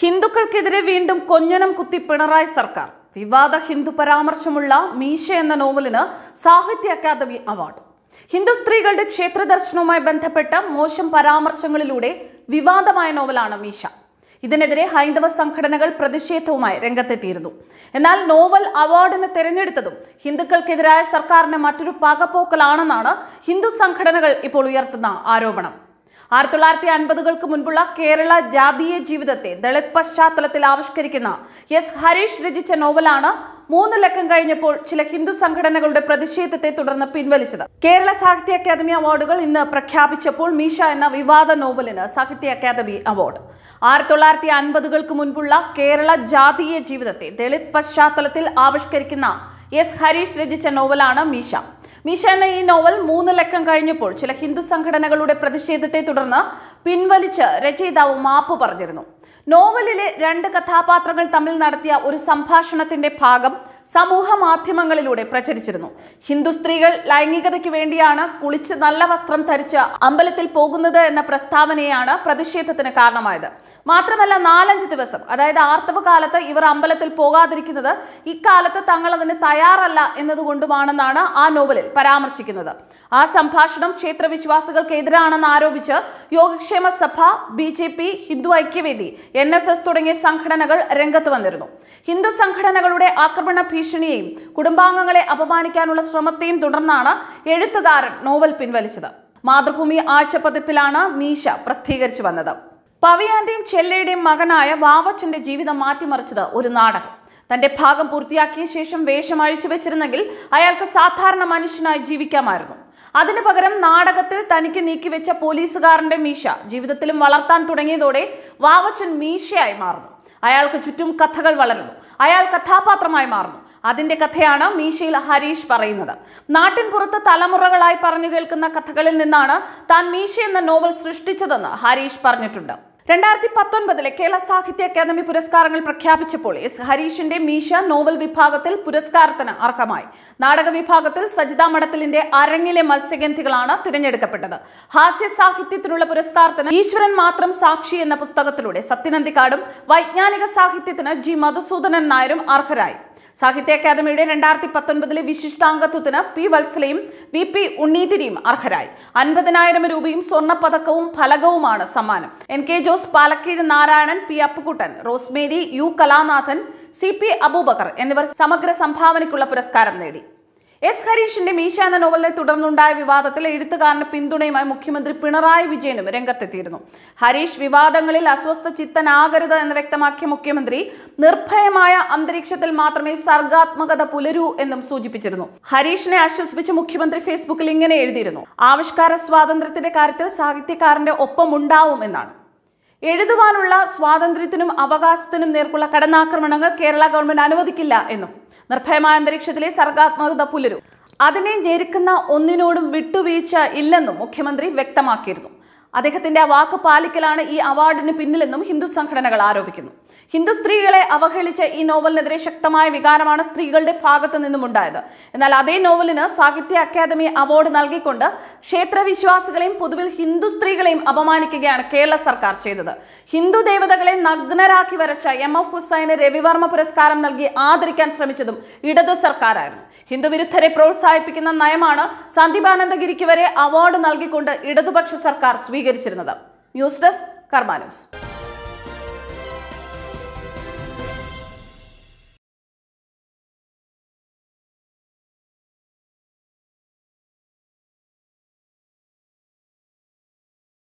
ഹിന്ദുക്കൾക്കെതിരെ വീണ്ടും കൊഞ്ഞനം കുത്തി പിണറായി സർക്കാർ വിവാദ ഹിന്ദു പരാമർശമുള്ള മീശ എന്ന നോവലിന് സാഹിത്യ അക്കാദമി അവാർഡ് ഹിന്ദു സ്ത്രീകളുടെ ക്ഷേത്ര ദർശനവുമായി ബന്ധപ്പെട്ട മോശം പരാമർശങ്ങളിലൂടെ വിവാദമായ നോവലാണ് മീശ ഇതിനെതിരെ ഹൈന്ദവ സംഘടനകൾ പ്രതിഷേധവുമായി രംഗത്തെത്തിയിരുന്നു എന്നാൽ നോവൽ അവാർഡിന് തെരഞ്ഞെടുത്തതും ഹിന്ദുക്കൾക്കെതിരായ സർക്കാരിന്റെ മറ്റൊരു പകപോക്കലാണെന്നാണ് ഹിന്ദു സംഘടനകൾ ഇപ്പോൾ ഉയർത്തുന്ന ആരോപണം ആയിരത്തി തൊള്ളായിരത്തി അൻപതുകൾക്ക് മുൻപുള്ള കേരള ജാതീയ ജീവിതത്തെ ദളിത് പശ്ചാത്തലത്തിൽ ആവിഷ്കരിക്കുന്ന എസ് ഹരീഷ് രചിച്ച നോവലാണ് മൂന്ന് ലക്കം കഴിഞ്ഞപ്പോൾ ചില ഹിന്ദു സംഘടനകളുടെ പ്രതിഷേധത്തെ തുടർന്ന് പിൻവലിച്ചത് കേരള സാഹിത്യ അക്കാദമി അവാർഡുകൾ ഇന്ന് പ്രഖ്യാപിച്ചപ്പോൾ മീശ എന്ന വിവാദ നോവലിന് സാഹിത്യ അക്കാദമി അവാർഡ് ആയിരത്തി തൊള്ളായിരത്തി അൻപതുകൾക്ക് മുൻപുള്ള കേരള ജാതീയ ജീവിതത്തെ ദളിത് പശ്ചാത്തലത്തിൽ ആവിഷ്കരിക്കുന്ന എസ് ഹരീഷ് രചിച്ച നോവലാണ് മീശ മീശ എന്ന ഈ നോവൽ മൂന്ന് ലക്കം കഴിഞ്ഞപ്പോൾ ചില ഹിന്ദു സംഘടനകളുടെ പ്രതിഷേധത്തെ തുടർന്ന് പിൻവലിച്ച് രചയിതാവ് മാപ്പ് പറഞ്ഞിരുന്നു നോവലിലെ രണ്ട് കഥാപാത്രങ്ങൾ തമ്മിൽ നടത്തിയ ഒരു സംഭാഷണത്തിന്റെ ഭാഗം സമൂഹ മാധ്യമങ്ങളിലൂടെ പ്രചരിച്ചിരുന്നു ഹിന്ദു സ്ത്രീകൾ ലൈംഗികതയ്ക്ക് വേണ്ടിയാണ് കുളിച്ച് നല്ല വസ്ത്രം ധരിച്ച് അമ്പലത്തിൽ പോകുന്നത് എന്ന പ്രസ്താവനയാണ് പ്രതിഷേധത്തിന് കാരണമായത് മാത്രമല്ല നാലഞ്ച് ദിവസം അതായത് ആർത്തവ കാലത്ത് ഇവർ അമ്പലത്തിൽ പോകാതിരിക്കുന്നത് ഇക്കാലത്ത് തങ്ങൾ അതിന് തയ്യാറല്ല എന്നതുകൊണ്ടുമാണെന്നാണ് ആ നോവലിൽ പരാമർശിക്കുന്നത് ആ സംഭാഷണം ക്ഷേത്രവിശ്വാസികൾക്കെതിരാണെന്ന് ആരോപിച്ച് Yogakshema Sabha B J P Hindu Aikyavedi N S S തുടങ്ങിയ സംഘടനകൾ രംഗത്ത് വന്നിരുന്നു ഹിന്ദു സംഘടനകളുടെ ആക്രമണ ഭീഷണിയെയും കുടുംബാംഗങ്ങളെ അപമാനിക്കാനുള്ള ശ്രമത്തെയും തുടർന്നാണ് എഴുത്തുകാരൻ നോവൽ പിൻവലിച്ചത് മാതൃഭൂമി ആഴ്ചപ്പതിപ്പിലാണ് മീശ പ്രസിദ്ധീകരിച്ചു വന്നത് പവിയാന്റെയും ചെല്ലയുടെയും മകനായ വാവച്ചന്റെ ജീവിതം മാറ്റിമറിച്ചത് ഒരു നാടകം തന്റെ ഭാഗം പൂർത്തിയാക്കിയ ശേഷം വേഷം അഴിച്ചു വെച്ചിരുന്നെങ്കിൽ അയാൾക്ക് സാധാരണ മനുഷ്യനായി ജീവിക്കാമായിരുന്നു അതിനു പകരം നാടകത്തിൽ തനിക്ക് നീക്കിവെച്ച പോലീസുകാരന്റെ മീശ ജീവിതത്തിലും വളർത്താൻ തുടങ്ങിയതോടെ വാവച്ചൻ മീശയായി മാറുന്നു അയാൾക്ക് ചുറ്റും കഥകൾ വളരുന്നു അയാൾ കഥാപാത്രമായി മാറുന്നു അതിന്റെ കഥയാണ് മീശയിൽ ഹരീഷ് പറയുന്നത് നാട്ടിൻ പുറത്ത് തലമുറകളായി പറഞ്ഞു കേൾക്കുന്ന കഥകളിൽ നിന്നാണ് താൻ മീശ എന്ന നോവൽ സൃഷ്ടിച്ചതെന്ന് ഹരീഷ് പറഞ്ഞിട്ടുണ്ട് രണ്ടായിരത്തി പത്തൊൻപതിലെ കേരള സാഹിത്യ അക്കാദമി പുരസ്കാരങ്ങൾ പ്രഖ്യാപിച്ചപ്പോൾ എസ് ഹരീഷിന്റെ മീശ നോവൽ വിഭാഗത്തിൽ പുരസ്കാരത്തിന് അർഹമായി നാടക വിഭാഗത്തിൽ സജിത മഠത്തിലിന്റെ അരങ്ങിലെ മത്സ്യഗന്ധികളാണ് തിരഞ്ഞെടുക്കപ്പെട്ടത് ഹാസ്യ സാഹിത്യത്തിനുള്ള പുരസ്കാരത്തിന് ഈശ്വരൻ മാത്രം സാക്ഷി എന്ന പുസ്തകത്തിലൂടെ സത്യനന്ദിക്കാടും വൈജ്ഞാനിക സാഹിത്യത്തിന് ജി മധുസൂദനൻ നായരും അർഹരായി സാഹിത്യ അക്കാദമിയുടെ രണ്ടായിരത്തി പത്തൊൻപതിലെ വിശിഷ്ടാംഗത്വത്തിന് പി വത്സലയും വി പി ഉണ്ണീതിരിയും അർഹരായി അൻപതിനായിരം രൂപയും സ്വർണ്ണ പതക്കവും ഫലകവുമാണ് സമ്മാനം N K Jose Jose Palakkeed Narayanan P Appukuttan Rosemary U Kalanathan C P Abubakar എന്നിവർ സമഗ്ര സംഭാവനയ്ക്കുള്ള പുരസ്കാരം നേടി എസ് ഹരീഷിന്റെ മീശ എന്ന നോവലിനെ തുടർന്നുണ്ടായ വിവാദത്തിൽ എഴുത്തുകാരന് പിന്തുണയുമായി മുഖ്യമന്ത്രി പിണറായി വിജയനും രംഗത്തെത്തിയിരുന്നു ഹരീഷ് വിവാദങ്ങളിൽ അസ്വസ്ഥ ചിത്തനാകരുത് എന്ന് വ്യക്തമാക്കിയ മുഖ്യമന്ത്രി നിർഭയമായ അന്തരീക്ഷത്തിൽ മാത്രമേ സർഗാത്മകത പുലരൂ എന്നും സൂചിപ്പിച്ചിരുന്നു ഹരീഷിനെ ആശ്വസിപ്പിച്ച് മുഖ്യമന്ത്രി ഫേസ്ബുക്കിൽ ഇങ്ങനെ എഴുതിയിരുന്നു ആവിഷ്കാര സ്വാതന്ത്ര്യത്തിന്റെ കാര്യത്തിൽ സാഹിത്യകാരന്റെ ഒപ്പമുണ്ടാവും എന്നാണ് എഴുതുവാനുള്ള സ്വാതന്ത്ര്യത്തിനും അവകാശത്തിനും നേർക്കുള്ള കടന്നാക്രമണങ്ങൾ കേരള ഗവൺമെന്റ് അനുവദിക്കില്ല എന്നും നിർഭയമായ അന്തരീക്ഷത്തിലെ സർഗാത്മകത പുലരും അതിനെ ഞെരുക്കുന്ന ഒന്നിനോടും വിട്ടുവീഴ്ച ഇല്ലെന്നും മുഖ്യമന്ത്രി വ്യക്തമാക്കിയിരുന്നു അദ്ദേഹത്തിന്റെ ആ വാക്ക് പാലിക്കലാണ് ഈ അവാർഡിന് പിന്നിലെന്നും ഹിന്ദു സംഘടനകൾ ആരോപിക്കുന്നു ഹിന്ദു സ്ത്രീകളെ അവഹേളിച്ച ഈ നോവലിനെതിരെ ശക്തമായ വികാരമാണ് സ്ത്രീകളുടെ ഭാഗത്തു നിന്നും ഉണ്ടായത് എന്നാൽ അതേ നോവലിന് സാഹിത്യ അക്കാദമി അവാർഡ് നൽകിക്കൊണ്ട് ക്ഷേത്രവിശ്വാസികളെയും പൊതുവിൽ ഹിന്ദു സ്ത്രീകളെയും അപമാനിക്കുകയാണ് കേരള സർക്കാർ ചെയ്തത് ഹിന്ദു ദേവതകളെ നഗ്നരാക്കി വരച്ച എം എഫ് ഹുസൈന് രവിവർമ്മ പുരസ്കാരം നൽകി ആദരിക്കാൻ ശ്രമിച്ചതും ഇടത് സർക്കാരായിരുന്നു ഹിന്ദുവിരുദ്ധരെ പ്രോത്സാഹിപ്പിക്കുന്ന നയമാണ് സന്ദീപാനന്ദഗിരിക്ക് വരെ അവാർഡ് നൽകിക്കൊണ്ട് ഇടതുപക്ഷ സർക്കാർ സ്വീകരിച്ചത് അംഗീകരിച്ചിരുന്നത് ന്യൂസ് ഡെസ്ക് കർമാനൂസ്